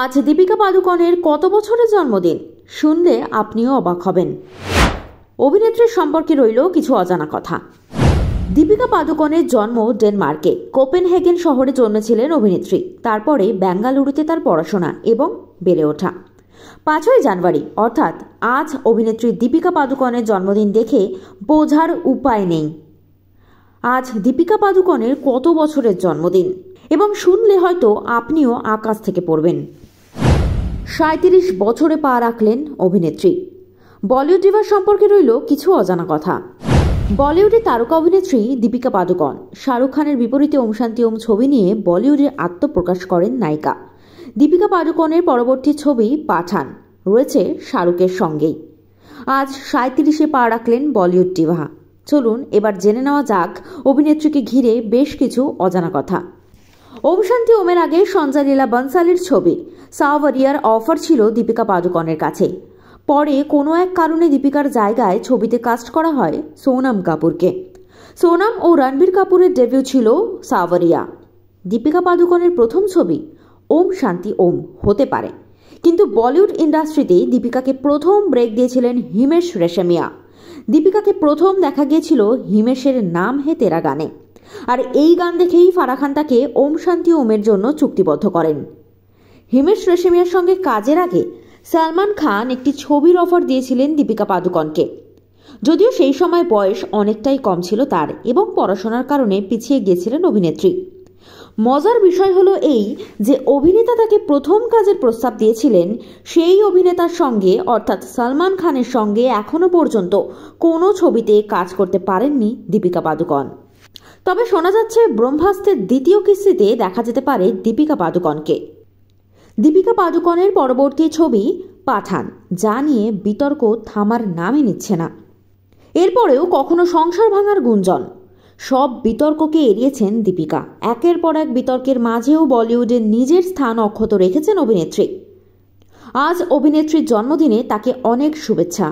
আজ দীপিকা পাদুকনের কত বছরের জন্মদিন শুনলে আপনিও অবাক হবেন অভিনেত্রীর সম্পর্কে রইল কিছু অজানা কথা দীপিকা পাদুকনের জন্ম ডেনমার্কে কোপেনহেগেন শহরে জন্মেছিলেন অভিনেত্রী তারপরে বেঙ্গালুরুতে তার পড়াশোনা এবং বেড়ে ওঠা পাঁচই জানুয়ারি অর্থাৎ আজ অভিনেত্রী দীপিকা পাদুকনের জন্মদিন দেখে বোঝার উপায় নেই আজ দীপিকা পাদুকনের কত বছরের জন্মদিন এবং শুনলে হয়তো আপনিও আকাশ থেকে পড়বেন সাঁত্রিশ বছরে পা রাখলেন অভিনেত্রী বলিউড ডিভার সম্পর্কে রইল কিছু অজানা কথা বলিউডে তারকা অভিনেত্রী দীপিকা পাদুকন শাহরুখ খানের বিপরীতে ওম শান্তি ওম ছবি নিয়ে বলিউডে আত্মপ্রকাশ করেন নায়িকা দীপিকা পাদুকনের পরবর্তী ছবি পাঠান রয়েছে শাহরুখের সঙ্গেই আজ সাঁত্রিশে পা রাখলেন বলিউড ডিভা চলুন এবার জেনে নেওয়া যাক অভিনেত্রীকে ঘিরে বেশ কিছু অজানা কথা ওম শান্তি ওমের আগে সঞ্জয় লীলা বনসালের ছবি সাভারিয়ার অফার ছিল দীপিকা পাদুকনের কাছে পরে কোনো এক কারণে দীপিকার জায়গায় ছবিতে কাস্ট করা হয় সোনাম কাপুরকে সোনাম ও রণবীর কাপুরের ডেবিউ ছিল সাভারিয়া দীপিকা পাদুকনের প্রথম ছবি ওম শান্তি ওম হতে পারে কিন্তু বলিউড ইন্ডাস্ট্রিতে দীপিকাকে প্রথম ব্রেক দিয়েছিলেন হিমেশ রেশমিয়া দীপিকাকে প্রথম দেখা গিয়েছিল হিমেশের নাম হে তেরা গানে আর এই গান দেখেই ফারাখান তাকে ওম শান্তি ওমের জন্য চুক্তিবদ্ধ করেন হিমেশ রেশমিয়ার সঙ্গে কাজের আগে সালমান খান একটি ছবির অফার দিয়েছিলেন দীপিকা পাদুকনকে যদিও সেই সময় বয়স অনেকটাই কম ছিল তার এবং পড়াশোনার কারণে পিছিয়ে গিয়েছিলেন অভিনেত্রী মজার বিষয় হলো এই যে অভিনেতা তাকে প্রথম কাজের প্রস্তাব দিয়েছিলেন সেই অভিনেতার সঙ্গে অর্থাৎ সালমান খানের সঙ্গে এখনও পর্যন্ত কোনো ছবিতে কাজ করতে পারেননি দীপিকা পাদুকন তবে শোনা যাচ্ছে ব্রহ্মাস্ত্রের দ্বিতীয় কিস্তিতে দেখা যেতে পারে দীপিকা পাদুকনকে দীপিকা পাদুকনের পরবর্তী ছবি পাঠান যা নিয়ে বিতর্ক থামার নামই নিচ্ছে না এরপরেও কখনো সংসার ভাঙার গুঞ্জন সব বিতর্ককে এড়িয়েছেন দীপিকা একের পর এক বিতর্কের মাঝেও বলিউডে নিজের স্থান অক্ষত রেখেছেন অভিনেত্রী আজ অভিনেত্রীর জন্মদিনে তাকে অনেক শুভেচ্ছা